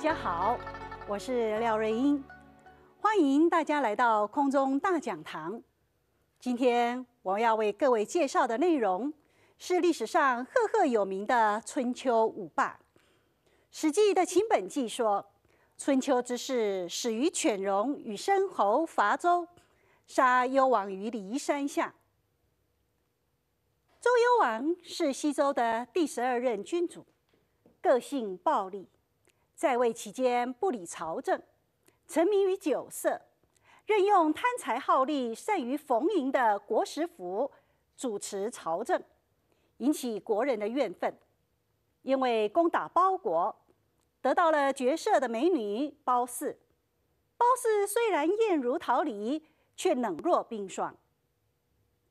大家好，我是廖瑞英，欢迎大家来到空中大讲堂。今天我要为各位介绍的内容是历史上赫赫有名的春秋五霸。《史记》的秦本纪说：“春秋之事始于犬戎与申侯伐周，杀幽王于骊山下。”周幽王是西周的第十二任君主，个性暴戾。在位期间不理朝政，沉迷于酒色，任用贪财好利、善于逢迎的国师府主持朝政，引起国人的怨愤。因为攻打包国，得到了绝色的美女褒姒。褒姒虽然艳如桃李，却冷若冰霜。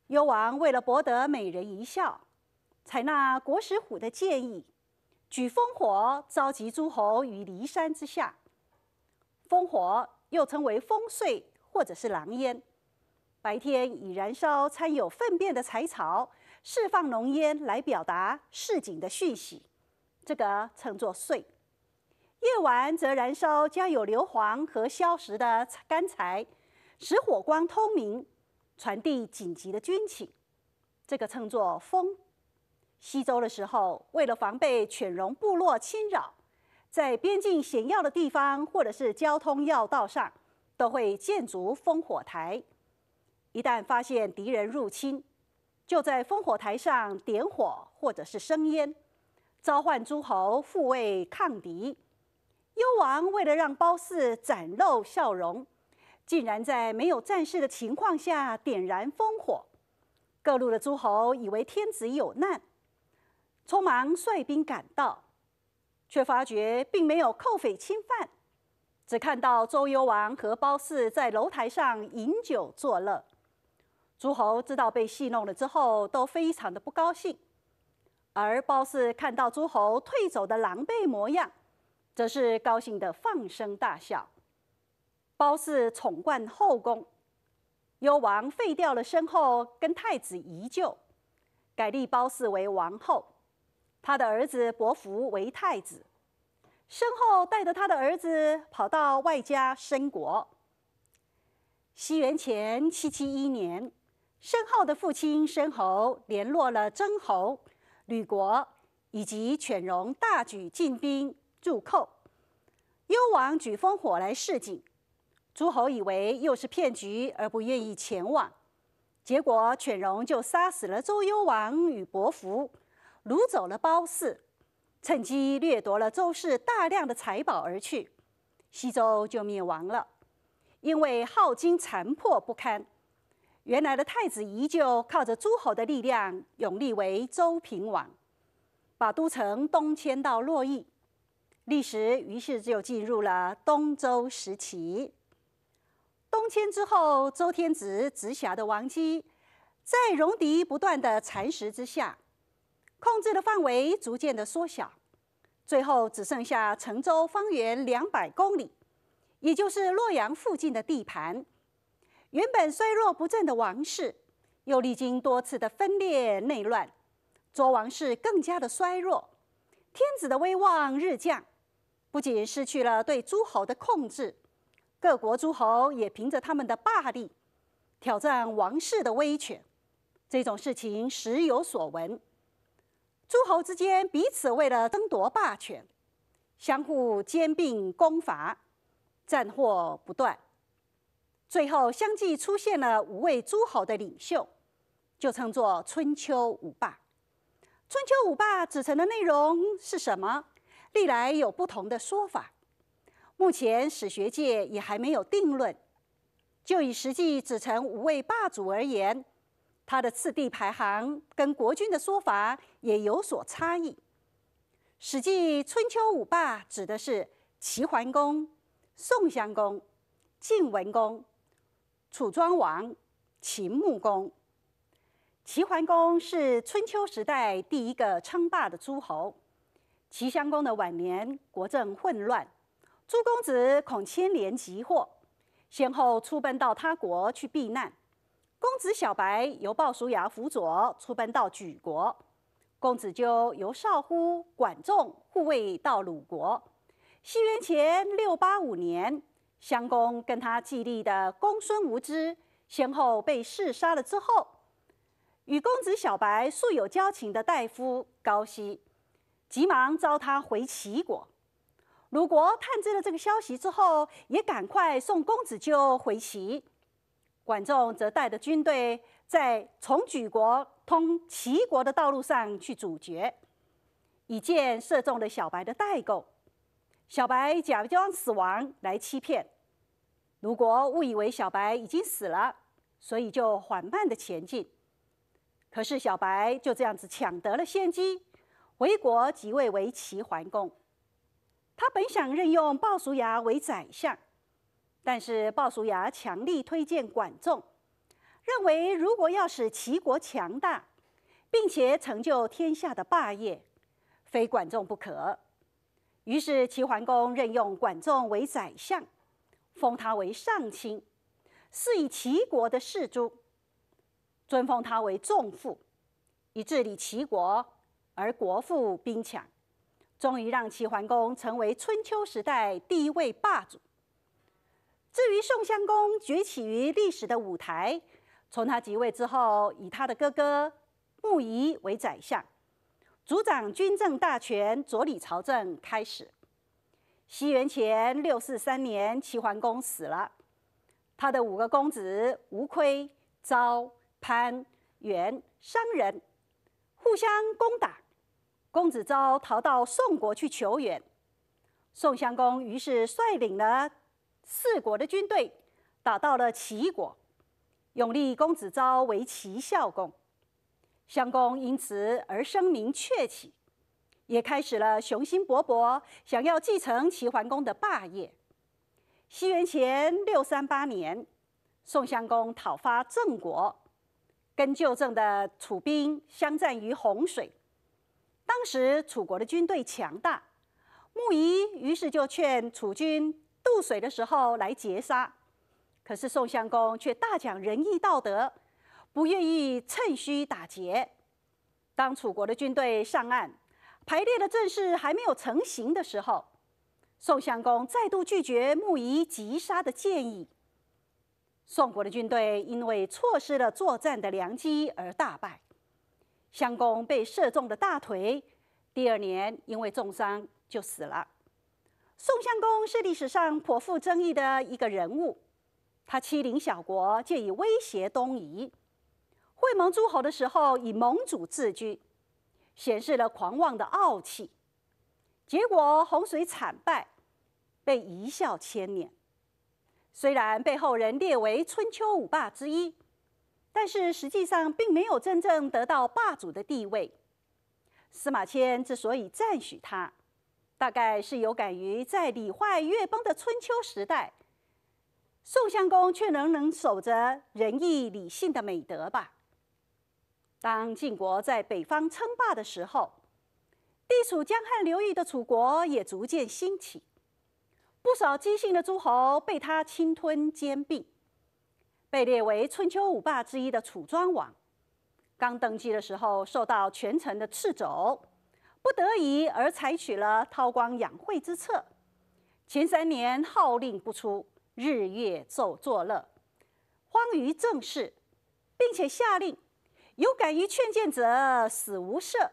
幽王为了博得美人一笑，采纳国师虎的建议。举烽火，召集诸侯于骊山之下。烽火又称为烽燧，或者是狼烟。白天以燃烧掺有粪便的柴草，释放浓烟来表达市井的讯息，这个称作燧；夜晚则燃烧加有硫磺和硝石的干柴，使火光通明，传递紧急的军情，这个称作风。西周的时候，为了防备犬戎部落侵扰，在边境险要的地方或者是交通要道上，都会建筑烽火台。一旦发现敌人入侵，就在烽火台上点火或者是生烟，召唤诸侯护卫抗敌。幽王为了让褒姒展露笑容，竟然在没有战事的情况下点燃烽火，各路的诸侯以为天子有难。匆忙率兵赶到，却发觉并没有寇匪侵犯，只看到周幽王和褒姒在楼台上饮酒作乐。诸侯知道被戏弄了之后，都非常的不高兴，而褒姒看到诸侯退走的狼狈模样，则是高兴的放声大笑。褒姒宠冠后宫，幽王废掉了身后跟太子宜臼，改立褒姒为王后。他的儿子伯服为太子，申后带着他的儿子跑到外家申国。西元前七七一年，申后的父亲申侯联络了曾侯、吕国以及犬戎，大举进兵入寇。幽王举烽火来示警，诸侯以为又是骗局，而不愿意前往。结果犬戎就杀死了周幽王与伯服。掳走了褒姒，趁机掠夺了周氏大量的财宝而去。西周就灭亡了，因为镐京残破不堪。原来的太子依旧靠着诸侯的力量，永立为周平王，把都城东迁到洛邑。历史于是就进入了东周时期。东迁之后，周天子直辖的王姬，在戎狄不断的蚕食之下。控制的范围逐渐的缩小，最后只剩下成州方圆两百公里，也就是洛阳附近的地盘。原本衰弱不振的王室，又历经多次的分裂内乱，周王室更加的衰弱，天子的威望日降，不仅失去了对诸侯的控制，各国诸侯也凭着他们的霸力挑战王室的威权，这种事情时有所闻。诸侯之间彼此为了争夺霸权，相互兼并攻伐，战祸不断。最后相继出现了五位诸侯的领袖，就称作春秋五霸。春秋五霸指成的内容是什么？历来有不同的说法，目前史学界也还没有定论。就以实际指成五位霸主而言。他的次第排行跟国君的说法也有所差异，《史记》春秋五霸指的是齐桓公、宋襄公、晋文公、楚庄王、秦穆公。齐桓公是春秋时代第一个称霸的诸侯。齐襄公的晚年国政混乱，诸公子恐牵连及祸，先后出奔到他国去避难。公子小白由鲍叔牙辅佐出奔到莒国，公子纠由少乎、管仲护卫到鲁国。西元前六八五年，襄公跟他继立的公孙无知先后被弑杀了之后，与公子小白素有交情的大夫高息急忙召他回齐国。鲁国探知了这个消息之后，也赶快送公子纠回齐。管仲则带着军队在从举国通齐国的道路上去阻绝，一箭射中了小白的代购。小白假装死亡来欺骗，鲁国误以为小白已经死了，所以就缓慢的前进。可是小白就这样子抢得了先机，回国即位为齐桓公。他本想任用鲍叔牙为宰相。但是鲍叔牙强力推荐管仲，认为如果要使齐国强大，并且成就天下的霸业，非管仲不可。于是齐桓公任用管仲为宰相，封他为上卿，是以齐国的士卒，尊封他为仲父，以治理齐国，而国富兵强，终于让齐桓公成为春秋时代第一位霸主。至于宋襄公崛起于历史的舞台，从他即位之后，以他的哥哥穆仪为宰相，主掌军政大权，佐理朝政开始。西元前六四三年，齐桓公死了，他的五个公子吴亏、昭、潘、元、商人互相攻打，公子昭逃到宋国去求援，宋襄公于是率领了。四国的军队打到了齐国，永历公子昭为齐孝公，襄公因此而声名鹊起，也开始了雄心勃勃，想要继承齐桓公的霸业。西元前六三八年，宋襄公讨伐郑国，跟旧郑的楚兵相战于洪水。当时楚国的军队强大，穆仪于是就劝楚军。渡水的时候来劫杀，可是宋襄公却大讲仁义道德，不愿意趁虚打劫。当楚国的军队上岸，排列的阵势还没有成型的时候，宋襄公再度拒绝木仪急杀的建议。宋国的军队因为错失了作战的良机而大败，襄公被射中了大腿。第二年因为重伤就死了。宋襄公是历史上颇负争议的一个人物，他欺凌小国，借以威胁东夷；会盟诸侯的时候以盟主自居，显示了狂妄的傲气。结果洪水惨败，被一笑千年。虽然被后人列为春秋五霸之一，但是实际上并没有真正得到霸主的地位。司马迁之所以赞许他。大概是有感于在礼坏乐崩的春秋时代，宋襄公却仍能守着仁义礼信的美德吧。当晋国在北方称霸的时候，地处江汉流域的楚国也逐渐兴起，不少姬姓的诸侯被他侵吞兼并。被列为春秋五霸之一的楚庄王，刚登基的时候受到权臣的斥责。不得已而采取了韬光养晦之策，前三年号令不出，日月奏作乐，荒于政事，并且下令有敢于劝谏者死无赦。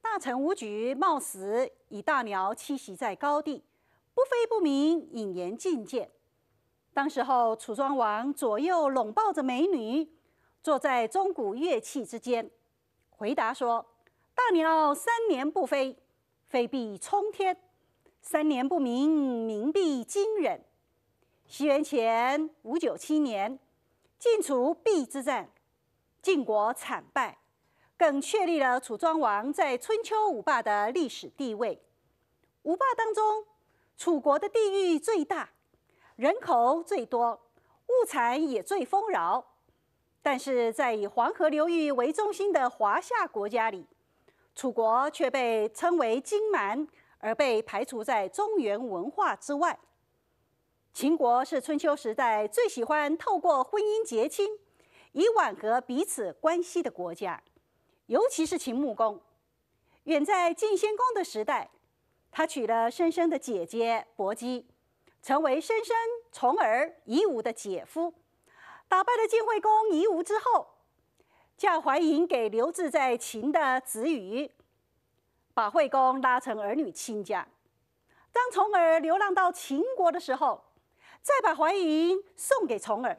大臣伍举冒死以大鸟栖息在高地，不飞不明，引言进谏。当时候，楚庄王左右拢抱着美女，坐在钟鼓乐器之间，回答说。大鸟三年不飞，飞必冲天；三年不鸣，鸣必惊人。西元前五九七年，晋楚邲之战，晋国惨败，更确立了楚庄王在春秋五霸的历史地位。五霸当中，楚国的地域最大，人口最多，物产也最丰饶。但是在以黄河流域为中心的华夏国家里，楚国却被称为荆蛮，而被排除在中原文化之外。秦国是春秋时代最喜欢透过婚姻结亲，以挽和彼此关系的国家，尤其是秦穆公。远在晋献公的时代，他娶了申生的姐姐薄姬，成为申生从而夷吾的姐夫。打败了晋惠公夷吾之后。叫怀嬴给留置在秦的子羽，把惠公拉成儿女亲家。当重耳流浪到秦国的时候，再把怀嬴送给重耳，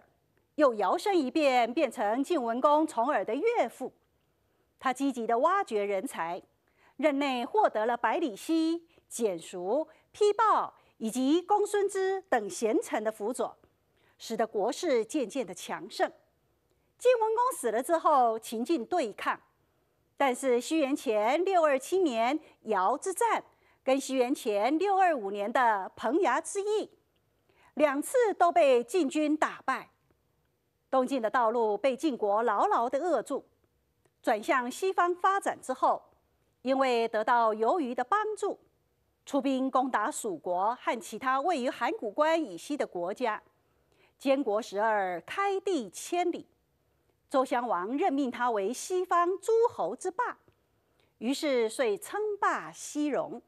又摇身一变变成晋文公重耳的岳父。他积极的挖掘人才，任内获得了百里奚、简熟、批报以及公孙支等贤臣的辅佐，使得国势渐渐的强盛。晋文公死了之后，秦晋对抗，但是西元前六二七年尧之战，跟西元前六二五年的彭衙之役，两次都被晋军打败。东晋的道路被晋国牢牢的扼住。转向西方发展之后，因为得到由鱼的帮助，出兵攻打蜀国和其他位于函谷关以西的国家，监国十二，开地千里。周襄王任命他为西方诸侯之霸，于是遂称霸西戎。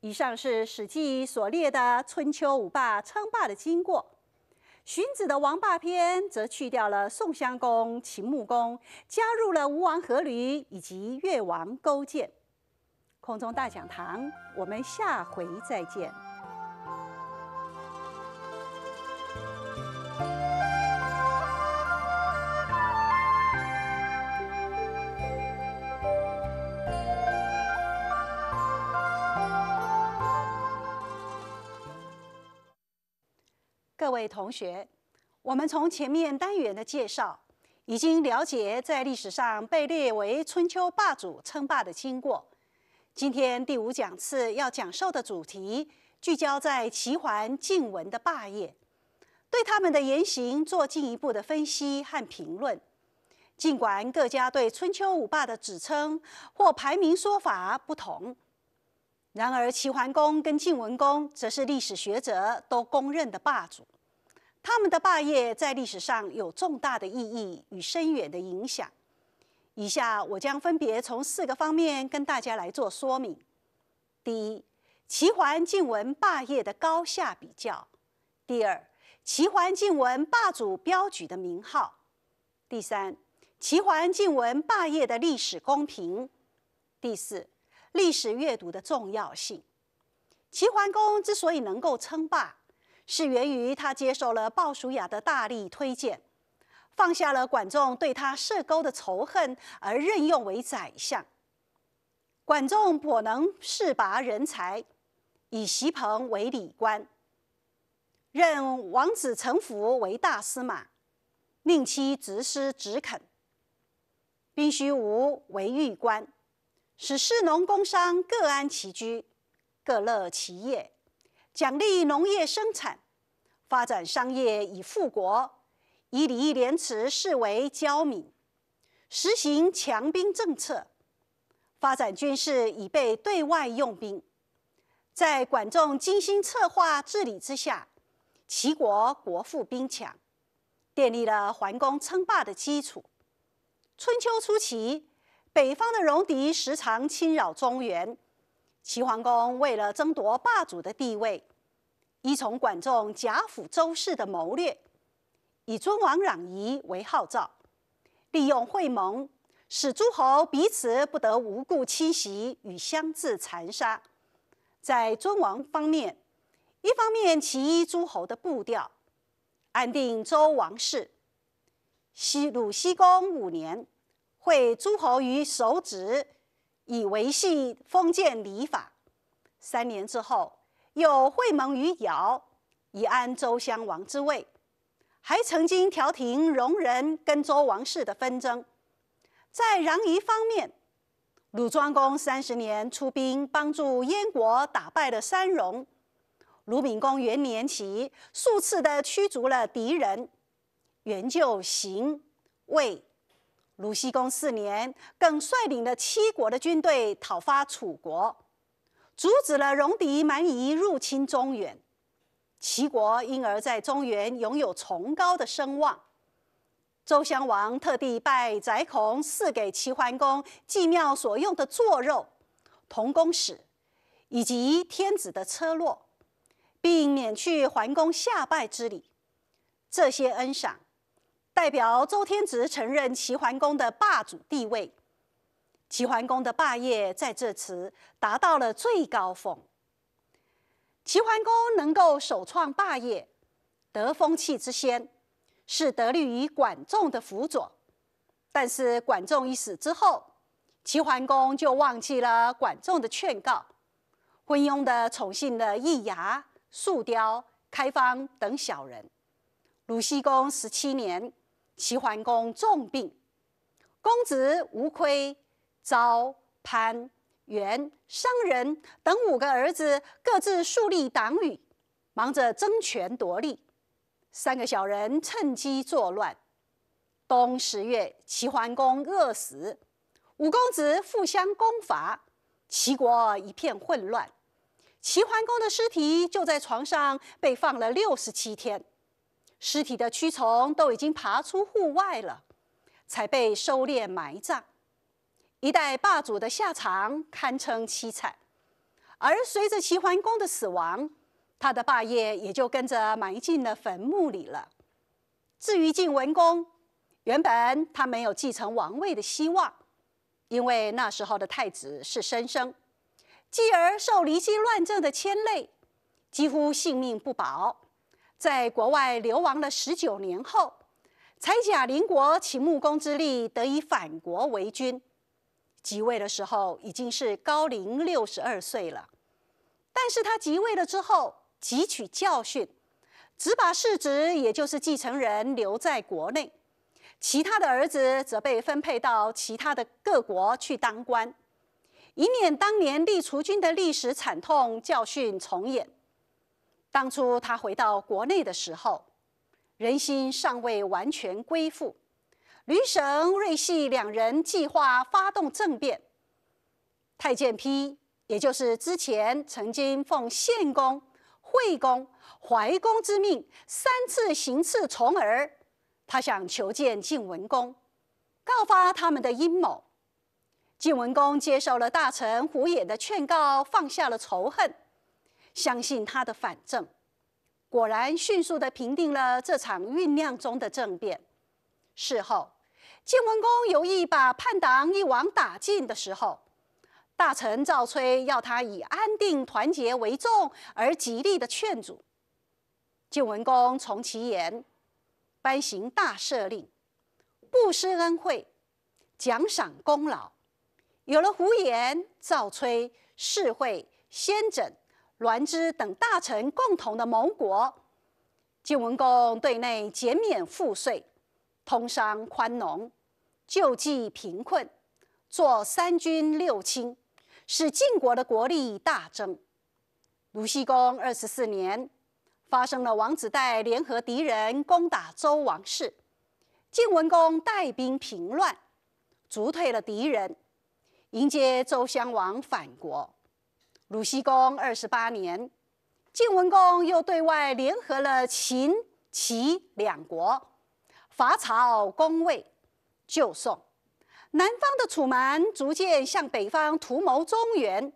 以上是史记所列的春秋五霸称霸的经过。荀子的《王霸篇》则去掉了宋襄公、秦穆公，加入了吴王阖闾以及越王勾践。空中大讲堂，我们下回再见。位同学，我们从前面单元的介绍已经了解，在历史上被列为春秋霸主称霸的经过。今天第五讲次要讲授的主题，聚焦在齐桓、晋文的霸业，对他们的言行做进一步的分析和评论。尽管各家对春秋五霸的指称或排名说法不同，然而齐桓公跟晋文公则是历史学者都公认的霸主。他们的霸业在历史上有重大的意义与深远的影响。以下我将分别从四个方面跟大家来做说明：第一，齐桓晋文霸业的高下比较；第二，齐桓晋文霸主标举的名号；第三，齐桓晋文霸业的历史公平；第四，历史阅读的重要性。齐桓公之所以能够称霸。是源于他接受了鲍叔牙的大力推荐，放下了管仲对他射钩的仇恨，而任用为宰相。管仲颇能识拔人才，以席朋为礼官，任王子成服为大司马，令其执师执肯，宾虚无为御官，使士农工商各安其居，各乐其业。奖励农业生产，发展商业以富国；以礼义廉耻视为交民；实行强兵政策，发展军事以备对外用兵。在管仲精心策划治理之下，齐国国富兵强，奠立了桓公称霸的基础。春秋初期，北方的戎狄时常侵扰中原。齐桓公为了争夺霸主的地位，依从管仲、贾府、周氏的谋略，以尊王攘夷为号召，利用会盟，使诸侯彼此不得无故侵袭与相自残杀。在尊王方面，一方面齐诸侯的步调，安定周王室。西鲁西公五年，会诸侯于守止。以维系封建礼法。三年之后，又会盟于尧，以安周襄王之位。还曾经调停戎人跟周王室的纷争。在攘夷方面，鲁庄公三十年出兵帮助燕国打败了山戎。鲁闵公元年起，数次的驱逐了敌人，援救邢、卫。鲁僖公四年，更率领了七国的军队讨伐楚国，阻止了戎狄蛮夷入侵中原，齐国因而，在中原拥有崇高的声望。周襄王特地拜翟孔赐给齐桓公祭庙所用的胙肉、彤弓矢，以及天子的车辂，并免去桓公下拜之礼，这些恩赏。代表周天子承认齐桓公的霸主地位，齐桓公的霸业在这时达到了最高峰。齐桓公能够首创霸业，得风气之先，是得力于管仲的辅佐。但是管仲一死之后，齐桓公就忘记了管仲的劝告，昏庸的宠幸了易牙、竖刁、开方等小人。鲁僖公十七年。齐桓公重病，公子无亏、昭、潘、元、商人等五个儿子各自树立党羽，忙着争权夺利。三个小人趁机作乱。冬十月，齐桓公饿死，五公子互相攻伐，齐国一片混乱。齐桓公的尸体就在床上被放了六十七天。尸体的蛆虫都已经爬出户外了，才被收敛埋葬。一代霸主的下场堪称凄惨，而随着齐桓公的死亡，他的霸业也就跟着埋进了坟墓里了。至于晋文公，原本他没有继承王位的希望，因为那时候的太子是申生，继而受离经乱政的牵累，几乎性命不保。在国外流亡了十九年后，才假邻国秦穆公之力，得以反国为君。即位的时候已经是高龄六十二岁了。但是他即位了之后，汲取教训，只把世侄，也就是继承人留在国内，其他的儿子则被分配到其他的各国去当官，以免当年立储君的历史惨痛教训重演。当初他回到国内的时候，人心尚未完全归附。吕省、瑞系两人计划发动政变。太监批，也就是之前曾经奉献公、惠公、怀公之命三次行刺重耳，他想求见晋文公，告发他们的阴谋。晋文公接受了大臣胡衍的劝告，放下了仇恨。相信他的反正，果然迅速的平定了这场酝酿中的政变。事后，晋文公有意把叛党一网打尽的时候，大臣赵崔要他以安定团结为重，而极力的劝阻。晋文公从其言，颁行大赦令，不施恩惠，奖赏功劳。有了胡言，赵崔是会先整。栾枝等大臣共同的盟国，晋文公对内减免赋税，通商宽农，救济贫困，做三军六卿，使晋国的国力大增。鲁僖公二十四年，发生了王子带联合敌人攻打周王室，晋文公带兵平乱，逐退了敌人，迎接周襄王返国。鲁西公二十八年，晋文公又对外联合了秦、齐两国，伐曹、攻魏，救宋。南方的楚蛮逐渐向北方图谋中原。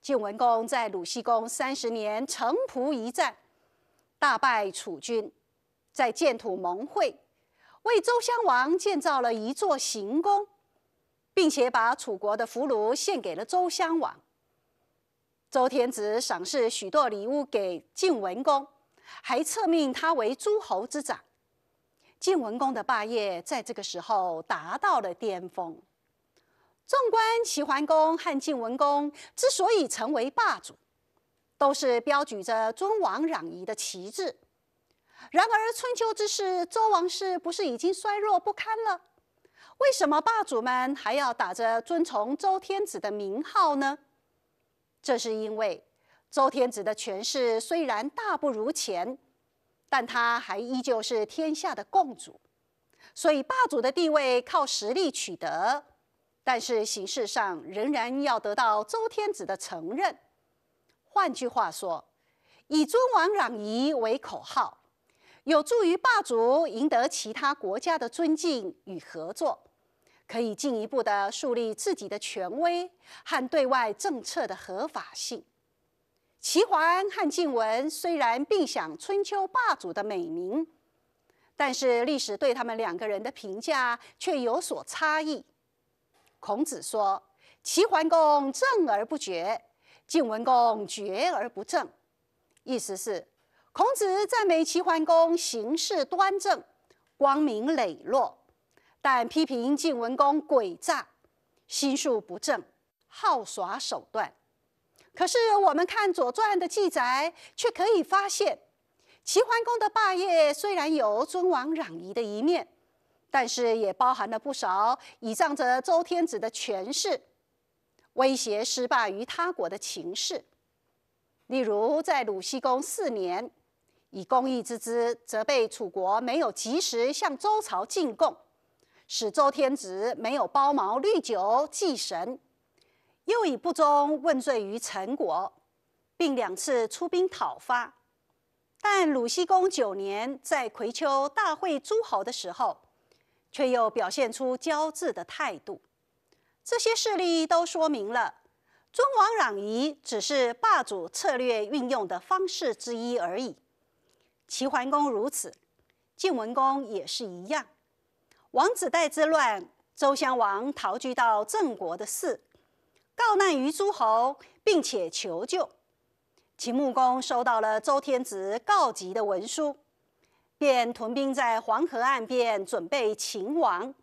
晋文公在鲁西公三十年城濮一战，大败楚军，在建土盟会，为周襄王建造了一座行宫，并且把楚国的俘虏献给了周襄王。周天子赏赐许多礼物给晋文公，还册命他为诸侯之长。晋文公的霸业在这个时候达到了巅峰。纵观齐桓公和晋文公之所以成为霸主，都是标举着尊王攘夷的旗帜。然而春秋之时，周王室不是已经衰弱不堪了？为什么霸主们还要打着尊崇周天子的名号呢？这是因为，周天子的权势虽然大不如前，但他还依旧是天下的共主，所以霸主的地位靠实力取得，但是形式上仍然要得到周天子的承认。换句话说，以尊王攘夷为口号，有助于霸主赢得其他国家的尊敬与合作。可以进一步的树立自己的权威和对外政策的合法性。齐桓和晋文虽然并享春秋霸主的美名，但是历史对他们两个人的评价却有所差异。孔子说：“齐桓公正而不绝，晋文公绝而不正。”意思是，孔子赞美齐桓公行事端正，光明磊落。但批评晋文公诡诈、心术不正、好耍手段。可是我们看《左传》的记载，却可以发现，齐桓公的霸业虽然有尊王攘夷的一面，但是也包含了不少倚仗着周天子的权势，威胁、失霸于他国的情势。例如，在鲁西公四年，以公义之姿责备楚国没有及时向周朝进贡。使周天子没有包茅绿酒祭神，又以不忠问罪于陈国，并两次出兵讨伐。但鲁僖公九年在葵丘大会诸侯的时候，却又表现出骄恣的态度。这些事例都说明了尊王攘夷只是霸主策略运用的方式之一而已。齐桓公如此，晋文公也是一样。王子带之乱，周襄王逃居到郑国的事，告难于诸侯，并且求救。秦穆公收到了周天子告急的文书，便屯兵在黄河岸边，准备擒王。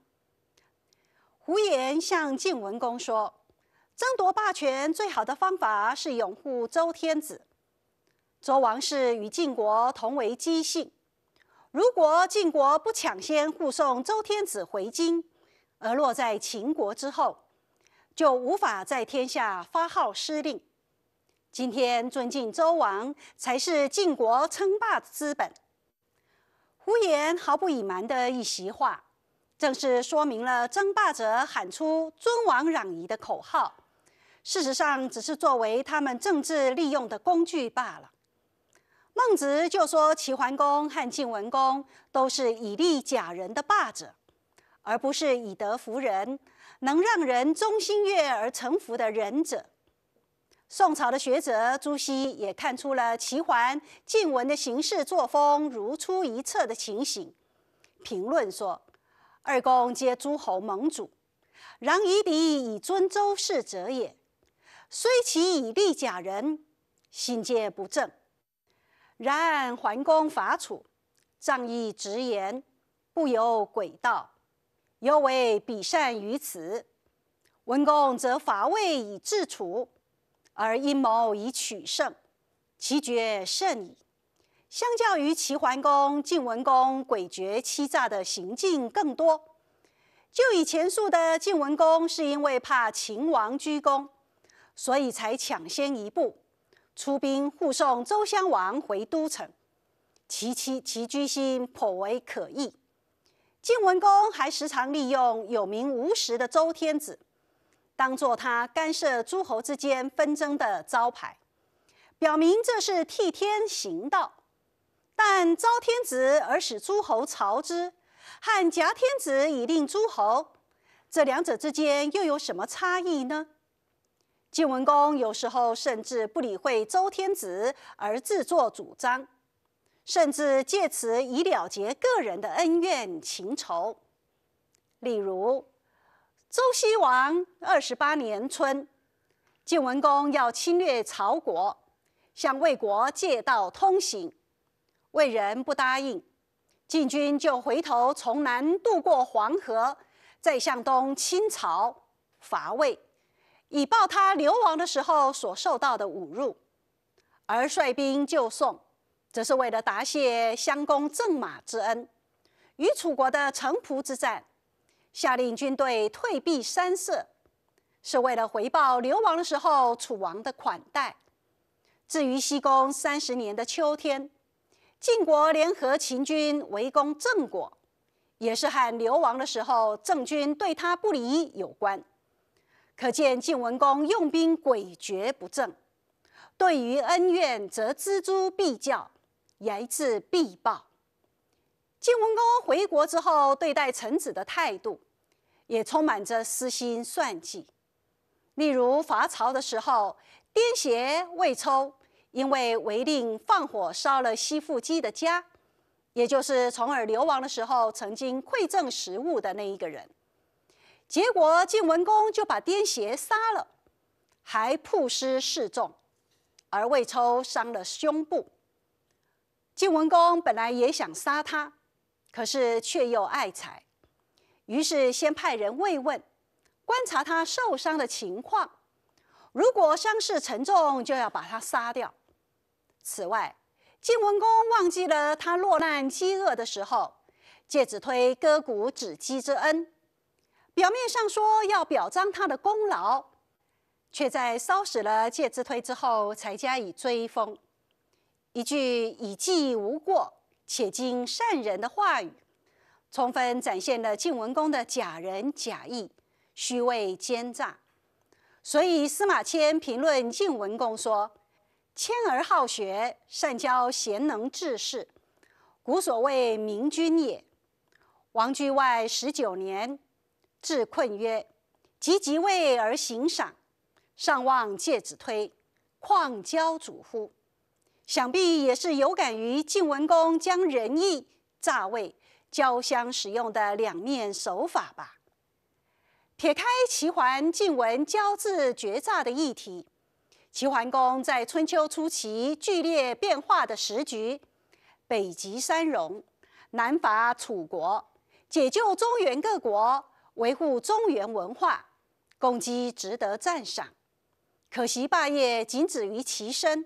胡延向晋文公说：“争夺霸权最好的方法是拥护周天子。周王室与晋国同为姬姓。”如果晋国不抢先护送周天子回京，而落在秦国之后，就无法在天下发号施令。今天尊敬周王，才是晋国称霸之本。胡言毫不隐瞒的一席话，正是说明了争霸者喊出“尊王攘夷”的口号，事实上只是作为他们政治利用的工具罢了。孟子就说：“齐桓公和晋文公都是以利假人的霸者，而不是以德服人，能让人忠心悦而臣服的仁者。”宋朝的学者朱熹也看出了齐桓、晋文的行事作风如出一辙的情形，评论说：“二公皆诸侯盟主，然以狄以尊周氏者也。虽其以利假人，心皆不正。”然桓公伐楚，仗义直言，不由诡道，犹为鄙善于此。文公则伐魏以制楚，而阴谋以取胜，其绝甚矣。相较于齐桓公、晋文公诡谲欺诈的行径更多。就以前述的晋文公，是因为怕秦王居功，所以才抢先一步。出兵护送周襄王回都城，其其居心颇为可疑。晋文公还时常利用有名无实的周天子，当作他干涉诸侯之间纷争的招牌，表明这是替天行道。但周天子而使诸侯朝之，和挟天子以令诸侯，这两者之间又有什么差异呢？晋文公有时候甚至不理会周天子而自作主张，甚至借此以了结个人的恩怨情仇。例如，周西王二十八年春，晋文公要侵略曹国，向魏国借道通行，魏人不答应，晋军就回头从南渡过黄河，再向东侵曹伐魏。以报他流亡的时候所受到的侮辱，而率兵救宋，则是为了答谢襄公赠马之恩；与楚国的城濮之战，下令军队退避三舍，是为了回报流亡的时候楚王的款待。至于西宫三十年的秋天，晋国联合秦军围攻郑国，也是和流亡的时候郑军对他不离有关。可见晋文公用兵诡谲不正，对于恩怨则锱铢必较，睚眦必报。晋文公回国之后，对待臣子的态度也充满着私心算计。例如伐曹的时候，颠邪魏抽因为违令放火烧了西富积的家，也就是从而流亡的时候曾经馈赠食物的那一个人。结果晋文公就把癫邪杀了，还曝尸示众，而魏抽伤了胸部。晋文公本来也想杀他，可是却又爱财，于是先派人慰问，观察他受伤的情况。如果伤势沉重，就要把他杀掉。此外，晋文公忘记了他落难饥饿的时候，介子推割股止饥之恩。表面上说要表彰他的功劳，却在烧死了介之推之后才加以追封。一句“以计无过，且经善人”的话语，充分展现了晋文公的假仁假义、虚伪奸诈。所以司马迁评论晋文公说：“谦而好学，善交贤能，治世，古所谓名君也。”王居外十九年。治困曰：“汲汲位而行赏，尚望介子推，况交主乎？想必也是有感于晋文公将仁义诈位交相使用的两面手法吧。”撇开齐桓、晋文交字决战的议题，齐桓公在春秋初期剧烈变化的时局，北击三戎，南伐楚国，解救中原各国。维护中原文化，功绩值得赞赏。可惜霸业仅止于其身，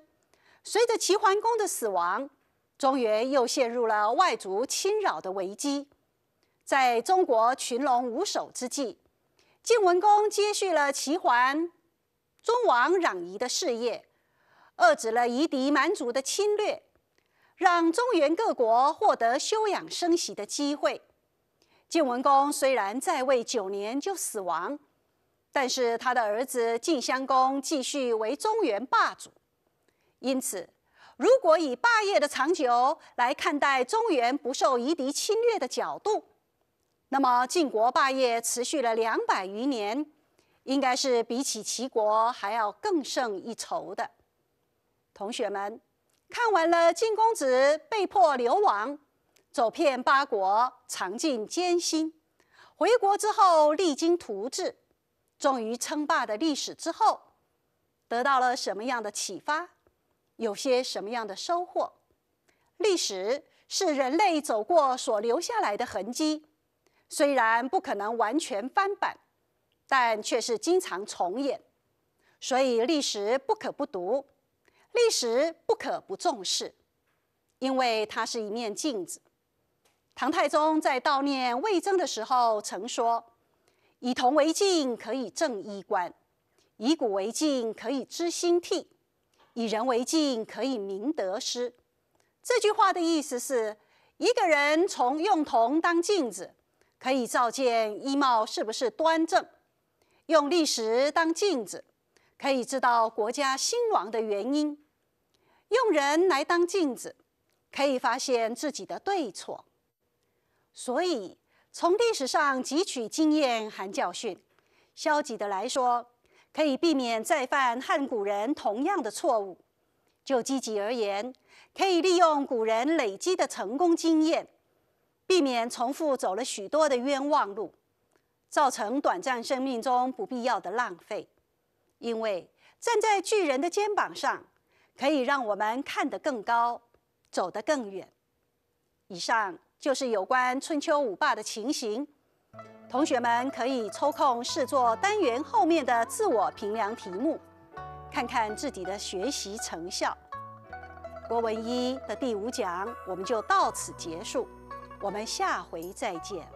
随着齐桓公的死亡，中原又陷入了外族侵扰的危机。在中国群龙无首之际，晋文公接续了齐桓、中王攘夷的事业，遏制了夷狄蛮族的侵略，让中原各国获得休养生息的机会。晋文公虽然在位九年就死亡，但是他的儿子晋襄公继续为中原霸主。因此，如果以霸业的长久来看待中原不受夷狄侵略的角度，那么晋国霸业持续了两百余年，应该是比起齐国还要更胜一筹的。同学们，看完了晋公子被迫流亡。走遍八国，尝尽艰辛，回国之后励精图治，终于称霸的历史之后，得到了什么样的启发？有些什么样的收获？历史是人类走过所留下来的痕迹，虽然不可能完全翻版，但却是经常重演。所以，历史不可不读，历史不可不重视，因为它是一面镜子。唐太宗在悼念魏征的时候曾说：“以铜为镜，可以正衣冠；以古为镜，可以知兴替；以人为镜，可以明得失。”这句话的意思是：一个人从用铜当镜子，可以照见衣帽是不是端正；用历史当镜子，可以知道国家兴亡的原因；用人来当镜子，可以发现自己的对错。所以，从历史上汲取经验含教训，消极的来说，可以避免再犯和古人同样的错误；就积极而言，可以利用古人累积的成功经验，避免重复走了许多的冤枉路，造成短暂生命中不必要的浪费。因为站在巨人的肩膀上，可以让我们看得更高，走得更远。以上。就是有关春秋五霸的情形，同学们可以抽空试做单元后面的自我评量题目，看看自己的学习成效。郭文一的第五讲我们就到此结束，我们下回再见。